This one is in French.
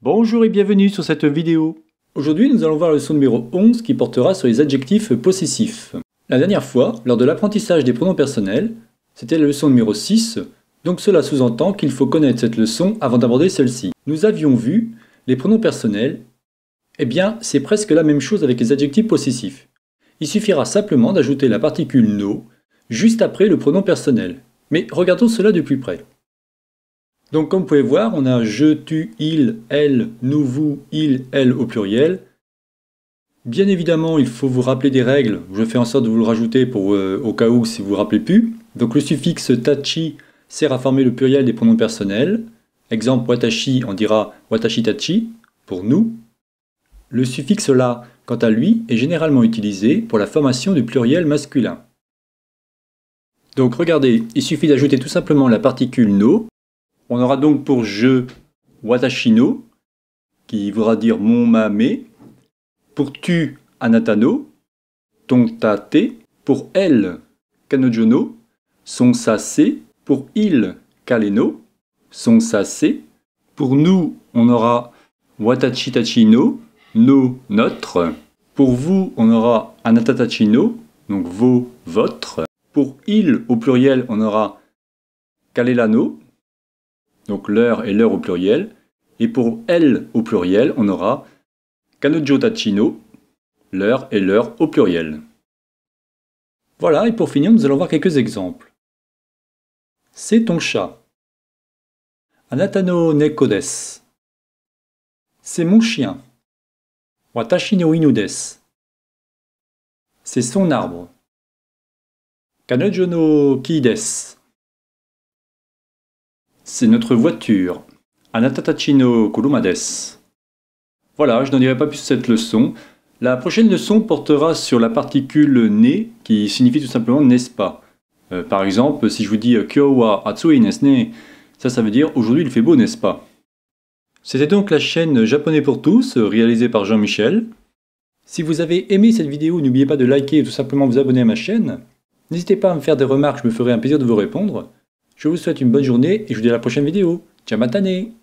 Bonjour et bienvenue sur cette vidéo. Aujourd'hui, nous allons voir la leçon numéro 11 qui portera sur les adjectifs possessifs. La dernière fois, lors de l'apprentissage des pronoms personnels, c'était la leçon numéro 6, donc cela sous-entend qu'il faut connaître cette leçon avant d'aborder celle-ci. Nous avions vu les pronoms personnels, eh bien c'est presque la même chose avec les adjectifs possessifs. Il suffira simplement d'ajouter la particule no juste après le pronom personnel. Mais regardons cela de plus près. Donc comme vous pouvez voir, on a je, tu, il, elle, nous, vous, il, elle au pluriel. Bien évidemment, il faut vous rappeler des règles. Je fais en sorte de vous le rajouter pour, euh, au cas où si vous ne vous rappelez plus. Donc le suffixe tachi sert à former le pluriel des pronoms personnels. Exemple watashi, on dira watashi tachi pour nous. Le suffixe la, quant à lui, est généralement utilisé pour la formation du pluriel masculin. Donc regardez, il suffit d'ajouter tout simplement la particule no on aura donc pour je Watashino, qui voudra dire mon ma pour tu Anatano, ton ta te, pour elle Kanojono, son sa pour il Kaleno, son sa pour nous on aura Watachitachino, nos notre, pour vous on aura Anatatachino, donc vos votre, pour il au pluriel on aura Kalelano, donc l'heure et l'heure au pluriel. Et pour elle au pluriel, on aura Kanojo l'heure et l'heure au pluriel. Voilà, et pour finir, nous allons voir quelques exemples. C'est ton chat. Anatano nekodes. C'est mon chien. Watashi no inu C'est son arbre. Kanojo no ki c'est notre voiture. Anatatachino Kolumades. Voilà, je n'en dirai pas plus cette leçon. La prochaine leçon portera sur la particule ne qui signifie tout simplement n'est-ce pas. Euh, par exemple, si je vous dis euh, Kyowa wa atsui n'est-ce ça ça veut dire aujourd'hui il fait beau n'est-ce pas. C'était donc la chaîne Japonais pour tous réalisée par Jean-Michel. Si vous avez aimé cette vidéo, n'oubliez pas de liker et tout simplement vous abonner à ma chaîne. N'hésitez pas à me faire des remarques, je me ferai un plaisir de vous répondre. Je vous souhaite une bonne journée et je vous dis à la prochaine vidéo. Ciao matane